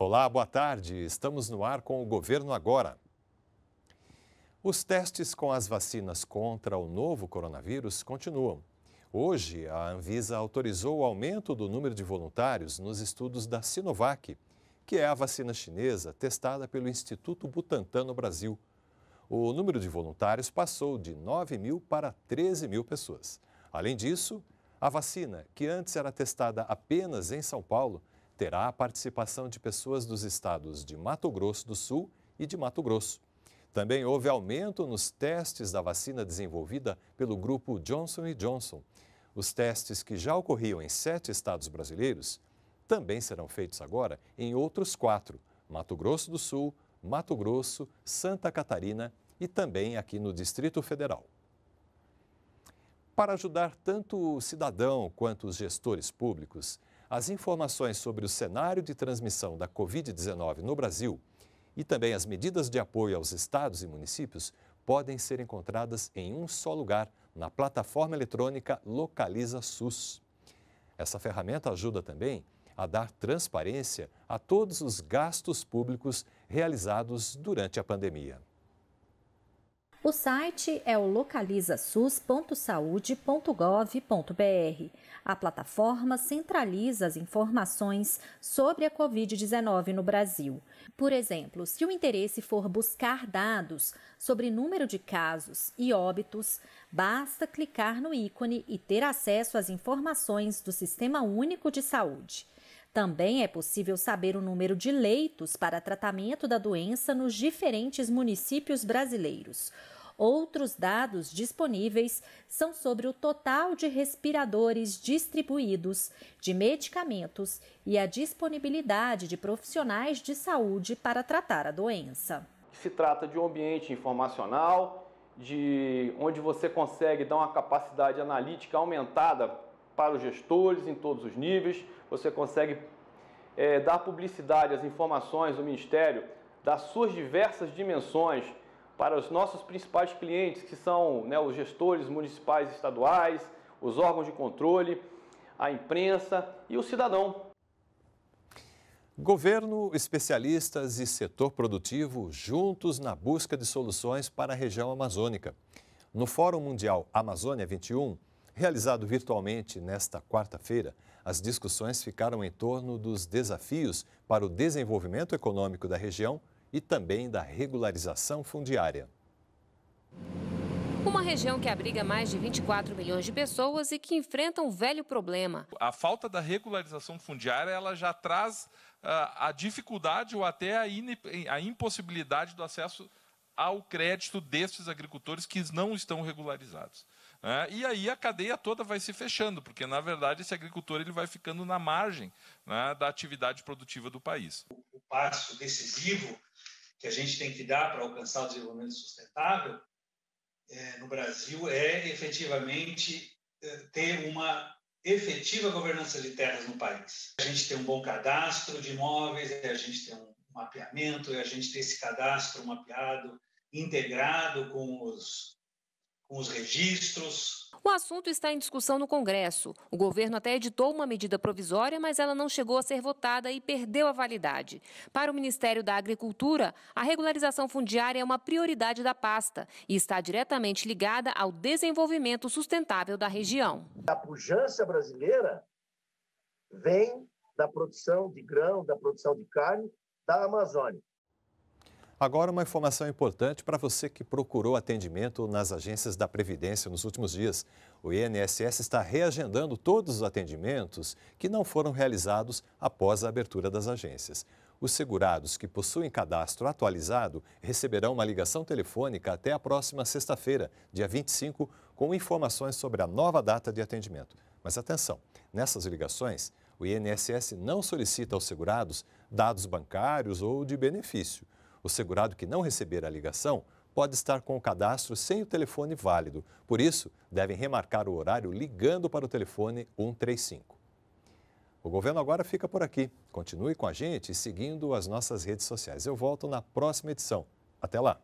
Olá, boa tarde. Estamos no ar com o Governo Agora. Os testes com as vacinas contra o novo coronavírus continuam. Hoje, a Anvisa autorizou o aumento do número de voluntários nos estudos da Sinovac, que é a vacina chinesa testada pelo Instituto Butantan no Brasil. O número de voluntários passou de 9 mil para 13 mil pessoas. Além disso, a vacina, que antes era testada apenas em São Paulo, terá a participação de pessoas dos estados de Mato Grosso do Sul e de Mato Grosso. Também houve aumento nos testes da vacina desenvolvida pelo grupo Johnson Johnson. Os testes que já ocorriam em sete estados brasileiros também serão feitos agora em outros quatro: Mato Grosso do Sul, Mato Grosso, Santa Catarina e também aqui no Distrito Federal. Para ajudar tanto o cidadão quanto os gestores públicos, as informações sobre o cenário de transmissão da Covid-19 no Brasil e também as medidas de apoio aos estados e municípios podem ser encontradas em um só lugar, na plataforma eletrônica Localiza SUS. Essa ferramenta ajuda também a dar transparência a todos os gastos públicos realizados durante a pandemia. O site é o localizasus.saude.gov.br. A plataforma centraliza as informações sobre a Covid-19 no Brasil. Por exemplo, se o interesse for buscar dados sobre número de casos e óbitos, basta clicar no ícone e ter acesso às informações do Sistema Único de Saúde. Também é possível saber o número de leitos para tratamento da doença nos diferentes municípios brasileiros. Outros dados disponíveis são sobre o total de respiradores distribuídos, de medicamentos e a disponibilidade de profissionais de saúde para tratar a doença. Se trata de um ambiente informacional, de onde você consegue dar uma capacidade analítica aumentada para os gestores em todos os níveis, você consegue é, dar publicidade às informações do Ministério das suas diversas dimensões para os nossos principais clientes, que são né, os gestores municipais e estaduais, os órgãos de controle, a imprensa e o cidadão. Governo, especialistas e setor produtivo juntos na busca de soluções para a região amazônica. No Fórum Mundial Amazônia 21, realizado virtualmente nesta quarta-feira, as discussões ficaram em torno dos desafios para o desenvolvimento econômico da região e também da regularização fundiária. Uma região que abriga mais de 24 milhões de pessoas e que enfrenta um velho problema. A falta da regularização fundiária ela já traz ah, a dificuldade ou até a, a impossibilidade do acesso ao crédito desses agricultores que não estão regularizados. Né? e aí a cadeia toda vai se fechando, porque na verdade esse agricultor ele vai ficando na margem né, da atividade produtiva do país. O passo decisivo que a gente tem que dar para alcançar o desenvolvimento sustentável é, no Brasil é efetivamente é, ter uma efetiva governança de terras no país. A gente tem um bom cadastro de imóveis, a gente tem um mapeamento, a gente tem esse cadastro mapeado, integrado com os com os registros. O assunto está em discussão no Congresso. O governo até editou uma medida provisória, mas ela não chegou a ser votada e perdeu a validade. Para o Ministério da Agricultura, a regularização fundiária é uma prioridade da pasta e está diretamente ligada ao desenvolvimento sustentável da região. A pujança brasileira vem da produção de grão, da produção de carne da Amazônia. Agora, uma informação importante para você que procurou atendimento nas agências da Previdência nos últimos dias. O INSS está reagendando todos os atendimentos que não foram realizados após a abertura das agências. Os segurados que possuem cadastro atualizado receberão uma ligação telefônica até a próxima sexta-feira, dia 25, com informações sobre a nova data de atendimento. Mas atenção, nessas ligações, o INSS não solicita aos segurados dados bancários ou de benefício. O segurado que não receber a ligação pode estar com o cadastro sem o telefone válido. Por isso, devem remarcar o horário ligando para o telefone 135. O governo agora fica por aqui. Continue com a gente seguindo as nossas redes sociais. Eu volto na próxima edição. Até lá!